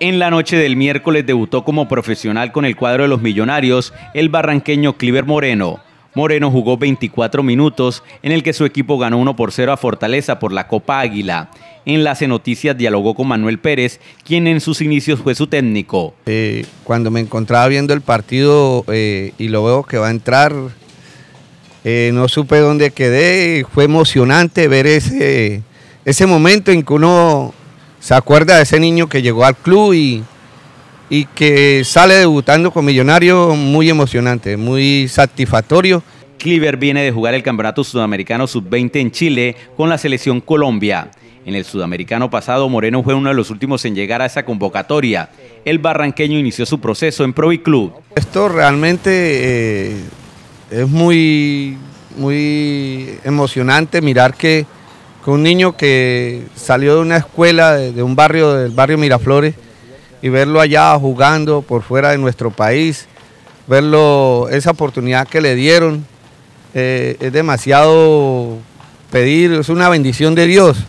En la noche del miércoles debutó como profesional con el cuadro de los Millonarios el barranqueño Cliver Moreno. Moreno jugó 24 minutos en el que su equipo ganó 1 por 0 a Fortaleza por la Copa Águila. Enlace noticias dialogó con Manuel Pérez, quien en sus inicios fue su técnico. Eh, cuando me encontraba viendo el partido eh, y lo veo que va a entrar, eh, no supe dónde quedé. Fue emocionante ver ese, ese momento en que uno ¿Se acuerda de ese niño que llegó al club y, que sale debutando con millonario, Muy emocionante, muy satisfactorio. Cliver viene de jugar el Campeonato Sudamericano Sub-20 en Chile con la selección Colombia. En el sudamericano pasado, Moreno fue uno de los últimos en llegar a esa convocatoria. El barranqueño inició su proceso en Pro y Club. Esto realmente eh, es muy, muy emocionante mirar que un niño que salió de una escuela, de, un barrio, del barrio Miraflores, y verlo allá jugando por fuera de nuestro país, verlo, esa oportunidad que le dieron, eh, es demasiado pedir, es una bendición de Dios.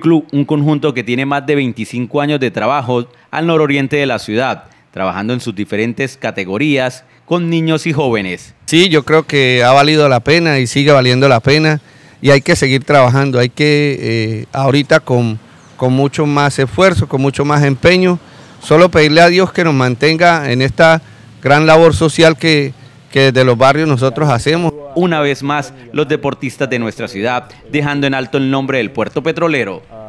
Club un conjunto que tiene más de 25 años de trabajo al nororiente de la ciudad, trabajando en sus diferentes categorías con niños y jóvenes. Sí, yo creo que ha valido la pena y sigue valiendo la pena y hay que seguir trabajando, hay que eh, ahorita con, con mucho más esfuerzo, con mucho más empeño, solo pedirle a Dios que nos mantenga en esta gran labor social que, que desde los barrios nosotros hacemos. Una vez más, los deportistas de nuestra ciudad, dejando en alto el nombre del puerto petrolero.